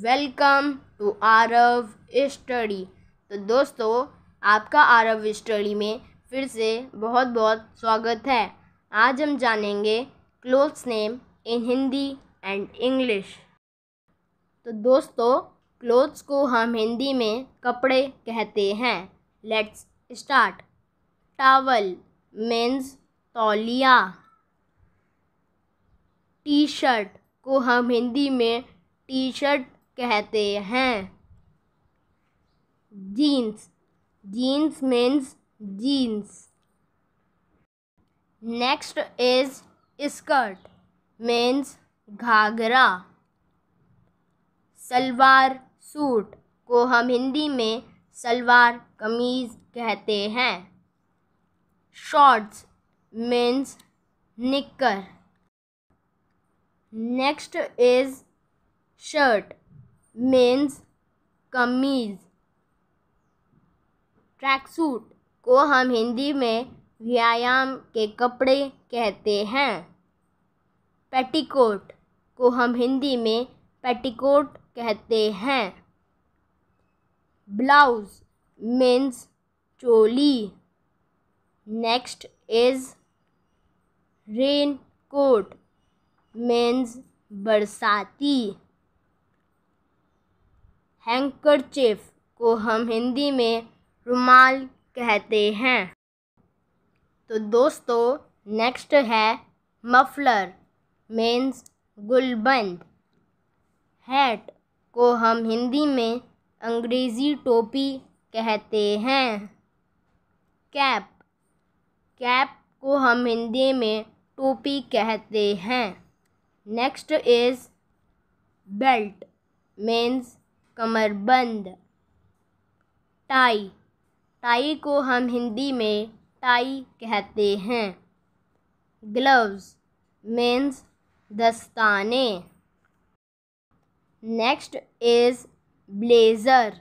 welcome to Aarav study तो दोस्तों आपका आरव स्टडी में फिर से बहुत बहुत स्वागत है आज हम जानेंगे clothes name in Hindi and English तो दोस्तों क्लोथ्स को हम हिंदी में कपड़े कहते हैं let's start towel means tauliya T shirt को हम हिंदी में टी शर्ट कहते हैं jeans jeans means jeans next is skirt means ghagra salwar suit को हम हिंदी में सलवार कमीज कहते हैं shorts means nikkar next is shirt means kameez track suit को हम हिंदी में व्यायाम के कपड़े कहते हैं पेटीकोट को हम हिंदी में पेटीकोट कहते हैं blouse means choli next is raincoat means barsati handkerchief को हम हिंदी में रुमाल कहते हैं तो दोस्तों नेक्स्ट है मफलर मीन्स गुलबंद हैट को हम हिंदी में अंग्रेज़ी टोपी कहते हैं कैप कैप को हम हिंदी में टोपी कहते हैं next is belt means kamarband tie tie को हम हिंदी में टाई कहते हैं gloves means dastane next is blazer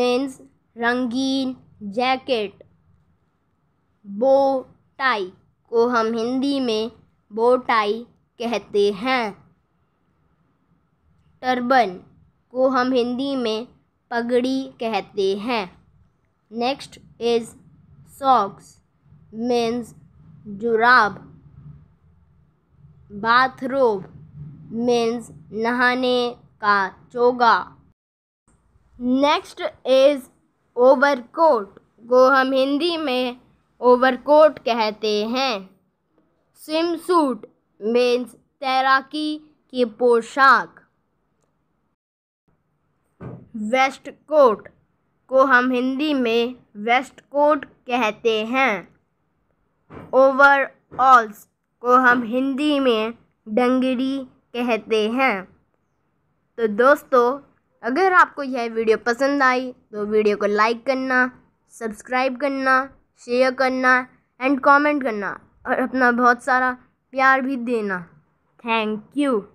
means rangeen jacket bow tie को हम हिंदी में बो टाई कहते हैं टर्बन को हम हिंदी में पगड़ी कहते हैं next is socks means jurab bathrobe means नहाने का चोगा नेक्स्ट इज़ ओवरकोट को हम हिंदी में ओवरकोट कहते हैं स्विम सूट मीन्स तैराकी की पोशाक वेस्ट कोट को हम हिंदी में वेस्ट कोट कहते हैं ओवरऑल्स को हम हिंदी में डंगरी कहते हैं तो दोस्तों अगर आपको यह वीडियो पसंद आई तो वीडियो को लाइक करना सब्सक्राइब करना शेयर करना एंड कमेंट करना और अपना बहुत सारा प्यार भी देना थैंक यू